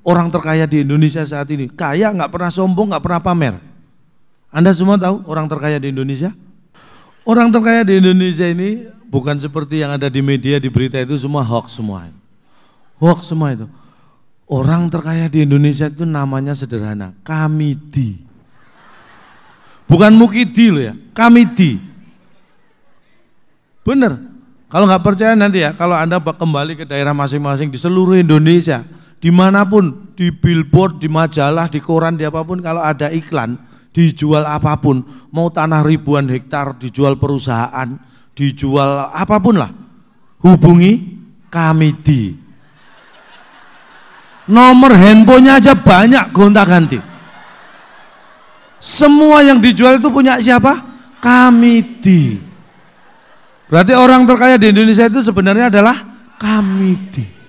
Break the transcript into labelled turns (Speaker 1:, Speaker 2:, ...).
Speaker 1: Orang terkaya di Indonesia saat ini, kaya nggak pernah sombong, nggak pernah pamer. Anda semua tahu orang terkaya di Indonesia? Orang terkaya di Indonesia ini bukan seperti yang ada di media, di berita itu semua hoax semua. Hoax semua itu. Orang terkaya di Indonesia itu namanya sederhana, Kamidi. Bukan Mukidi loh ya, Kamidi. Bener, kalau nggak percaya nanti ya, kalau Anda kembali ke daerah masing-masing di seluruh Indonesia, dimanapun, di billboard, di majalah, di koran, di apapun, kalau ada iklan, dijual apapun, mau tanah ribuan hektar, dijual perusahaan, dijual apapun lah, hubungi kami di. Nomor handphonenya aja banyak gonta ganti. Semua yang dijual itu punya siapa? Kami di. Berarti orang terkaya di Indonesia itu sebenarnya adalah kami di.